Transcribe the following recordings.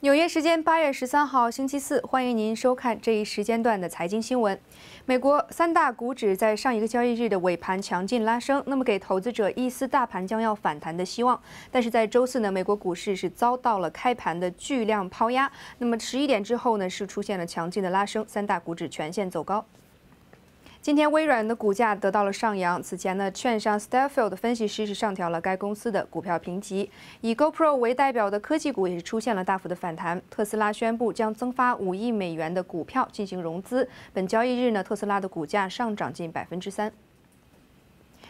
纽约时间八月十三号星期四，欢迎您收看这一时间段的财经新闻。美国三大股指在上一个交易日的尾盘强劲拉升，那么给投资者一丝大盘将要反弹的希望。但是在周四呢，美国股市是遭到了开盘的巨量抛压，那么十一点之后呢，是出现了强劲的拉升，三大股指全线走高。今天微软的股价得到了上扬。此前呢，券商 s t a f e l 的分析师是上调了该公司的股票评级。以 GoPro 为代表的科技股也是出现了大幅的反弹。特斯拉宣布将增发五亿美元的股票进行融资。本交易日呢，特斯拉的股价上涨近百分之三。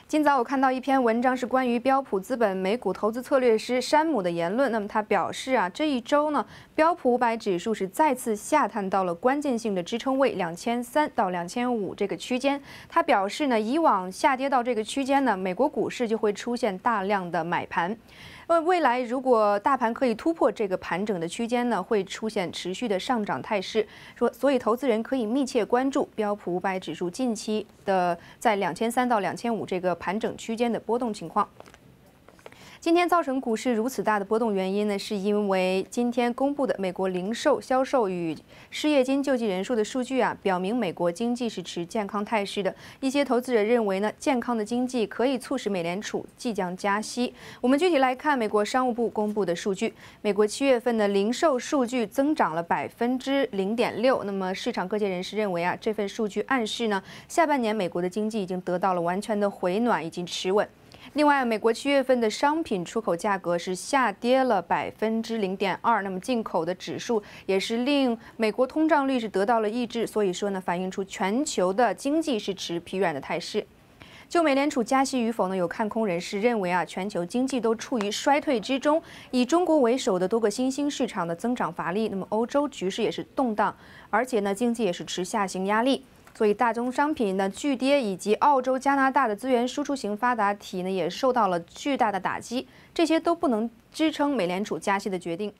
今早我看到一篇文章，是关于标普资本美股投资策略师山姆的言论。那么他表示啊，这一周呢，标普五百指数是再次下探到了关键性的支撑位两千三到两千五这个区间。他表示呢，以往下跌到这个区间呢，美国股市就会出现大量的买盘。那未来如果大盘可以突破这个盘整的区间呢，会出现持续的上涨态势。说，所以投资人可以密切关注标普五百指数近期的在两千三到两千五这个盘整区间的波动情况。今天造成股市如此大的波动原因呢，是因为今天公布的美国零售销售与失业金救济人数的数据啊，表明美国经济是持健康态势的。一些投资者认为呢，健康的经济可以促使美联储即将加息。我们具体来看美国商务部公布的数据，美国七月份的零售数据增长了百分之零点六。那么市场各界人士认为啊，这份数据暗示呢，下半年美国的经济已经得到了完全的回暖，以及持稳。另外，美国七月份的商品出口价格是下跌了百分之零点二，那么进口的指数也是令美国通胀率是得到了抑制，所以说呢，反映出全球的经济是持疲软的态势。就美联储加息与否呢，有看空人士认为啊，全球经济都处于衰退之中，以中国为首的多个新兴市场的增长乏力，那么欧洲局势也是动荡，而且呢，经济也是持下行压力。所以，大宗商品的巨跌，以及澳洲、加拿大的资源输出型发达体呢，也受到了巨大的打击。这些都不能支撑美联储加息的决定。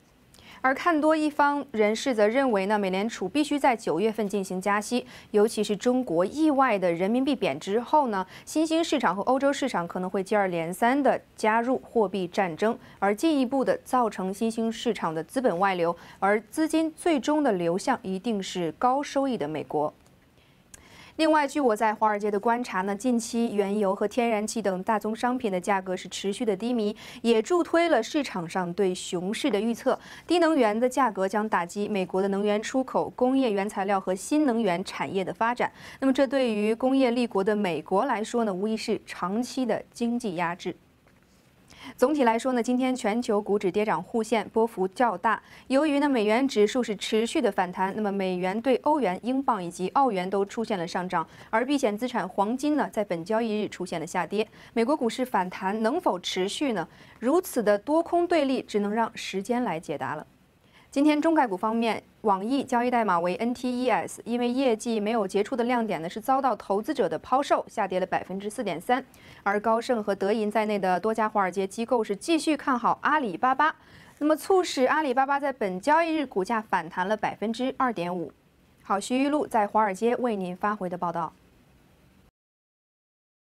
而看多一方人士则认为呢，美联储必须在九月份进行加息。尤其是中国意外的人民币贬值后呢，新兴市场和欧洲市场可能会接二连三的加入货币战争，而进一步的造成新兴市场的资本外流，而资金最终的流向一定是高收益的美国。另外，据我在华尔街的观察呢，近期原油和天然气等大宗商品的价格是持续的低迷，也助推了市场上对熊市的预测。低能源的价格将打击美国的能源出口、工业原材料和新能源产业的发展。那么，这对于工业立国的美国来说呢，无疑是长期的经济压制。总体来说呢，今天全球股指跌涨互现，波幅较大。由于呢美元指数是持续的反弹，那么美元对欧元、英镑以及澳元都出现了上涨，而避险资产黄金呢在本交易日出现了下跌。美国股市反弹能否持续呢？如此的多空对立，只能让时间来解答了。今天中概股方面，网易交易代码为 NTES，因为业绩没有杰出的亮点呢，是遭到投资者的抛售，下跌了百分之四点三。而高盛和德银在内的多家华尔街机构是继续看好阿里巴巴，那么促使阿里巴巴在本交易日股价反弹了百分之二点五。好，徐玉露在华尔街为您发回的报道。